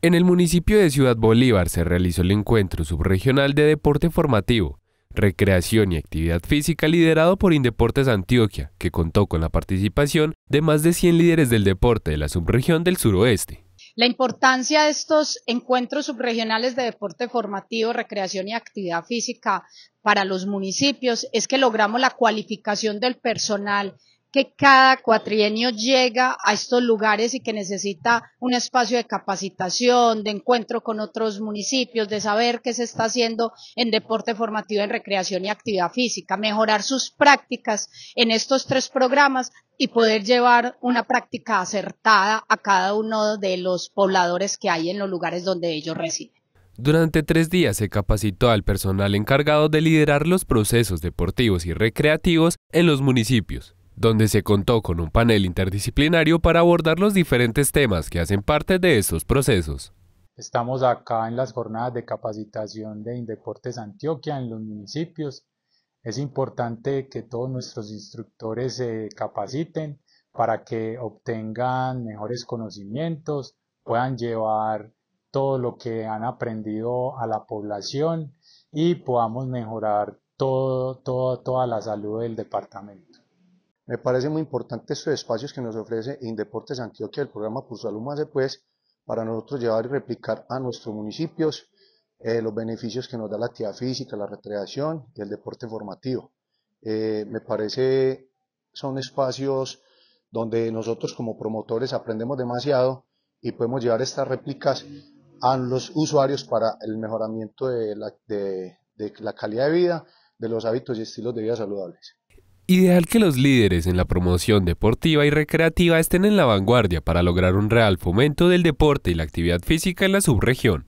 En el municipio de Ciudad Bolívar se realizó el encuentro subregional de deporte formativo, recreación y actividad física liderado por Indeportes Antioquia, que contó con la participación de más de 100 líderes del deporte de la subregión del suroeste. La importancia de estos encuentros subregionales de deporte formativo, recreación y actividad física para los municipios es que logramos la cualificación del personal que cada cuatrienio llega a estos lugares y que necesita un espacio de capacitación, de encuentro con otros municipios, de saber qué se está haciendo en deporte formativo, en recreación y actividad física, mejorar sus prácticas en estos tres programas y poder llevar una práctica acertada a cada uno de los pobladores que hay en los lugares donde ellos residen. Durante tres días se capacitó al personal encargado de liderar los procesos deportivos y recreativos en los municipios donde se contó con un panel interdisciplinario para abordar los diferentes temas que hacen parte de esos procesos. Estamos acá en las jornadas de capacitación de Indeportes Antioquia en los municipios. Es importante que todos nuestros instructores se capaciten para que obtengan mejores conocimientos, puedan llevar todo lo que han aprendido a la población y podamos mejorar toda la salud del departamento. Me parece muy importante estos espacios que nos ofrece Indeportes Antioquia, el programa Curso Más pues, para nosotros llevar y replicar a nuestros municipios eh, los beneficios que nos da la actividad física, la recreación y el deporte formativo. Eh, me parece son espacios donde nosotros como promotores aprendemos demasiado y podemos llevar estas réplicas a los usuarios para el mejoramiento de la calidad de vida, de los hábitos y estilos de vida saludables. Ideal que los líderes en la promoción deportiva y recreativa estén en la vanguardia para lograr un real fomento del deporte y la actividad física en la subregión.